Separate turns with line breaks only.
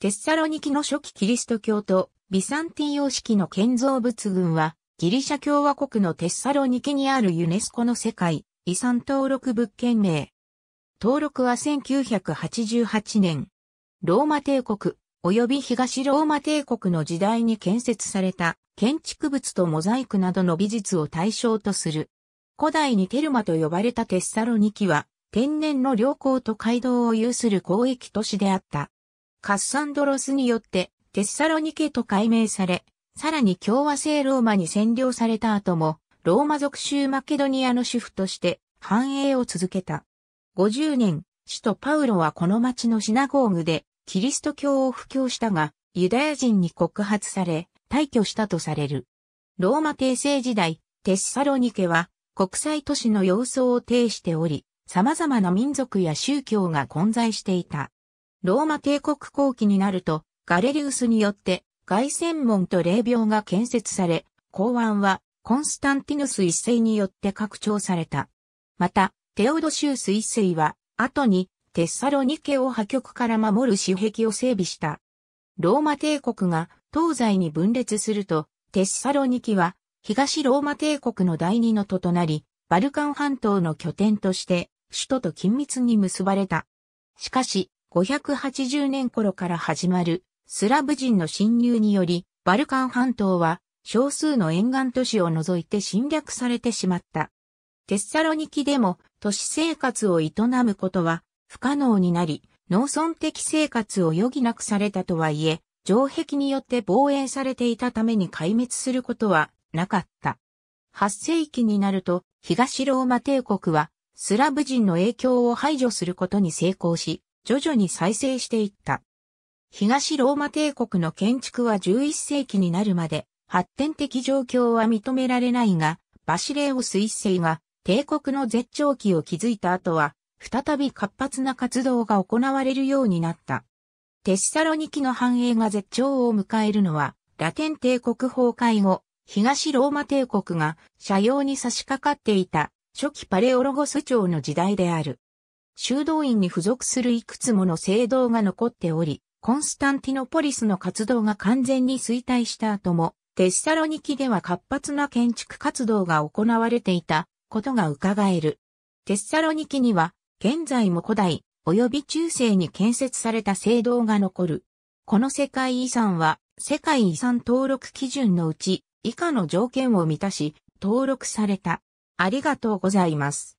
テッサロニキの初期キリスト教とビサンティ様式の建造物群はギリシャ共和国のテッサロニキにあるユネスコの世界遺産登録物件名。登録は1988年、ローマ帝国及び東ローマ帝国の時代に建設された建築物とモザイクなどの美術を対象とする。古代にテルマと呼ばれたテッサロニキは天然の良好と街道を有する交易都市であった。カッサンドロスによってテッサロニケと改名され、さらに共和制ローマに占領された後も、ローマ属州マケドニアの主婦として繁栄を続けた。50年、首都パウロはこの町のシナゴーグでキリスト教を布教したが、ユダヤ人に告発され、退去したとされる。ローマ帝政時代、テッサロニケは国際都市の様相を呈しており、様々な民族や宗教が混在していた。ローマ帝国後期になると、ガレリウスによって、凱旋門と霊廟が建設され、港湾はコンスタンティヌス一世によって拡張された。また、テオドシウス一世は、後にテッサロニケを破局から守る私壁を整備した。ローマ帝国が東西に分裂すると、テッサロニキは東ローマ帝国の第二の都となり、バルカン半島の拠点として首都と緊密に結ばれた。しかし、580年頃から始まるスラブ人の侵入により、バルカン半島は少数の沿岸都市を除いて侵略されてしまった。テッサロニキでも都市生活を営むことは不可能になり、農村的生活を余儀なくされたとはいえ、城壁によって防衛されていたために壊滅することはなかった。8世紀になると東ローマ帝国はスラブ人の影響を排除することに成功し、徐々に再生していった。東ローマ帝国の建築は11世紀になるまで発展的状況は認められないが、バシレオス一世が帝国の絶頂期を築いた後は、再び活発な活動が行われるようになった。テッサロニキの繁栄が絶頂を迎えるのは、ラテン帝国崩壊後、東ローマ帝国が社用に差し掛かっていた初期パレオロゴス朝の時代である。修道院に付属するいくつもの聖堂が残っており、コンスタンティノポリスの活動が完全に衰退した後も、テッサロニキでは活発な建築活動が行われていたことが伺える。テッサロニキには、現在も古代及び中世に建設された聖堂が残る。この世界遺産は、世界遺産登録基準のうち、以下の条件を満たし、登録された。ありがとうございます。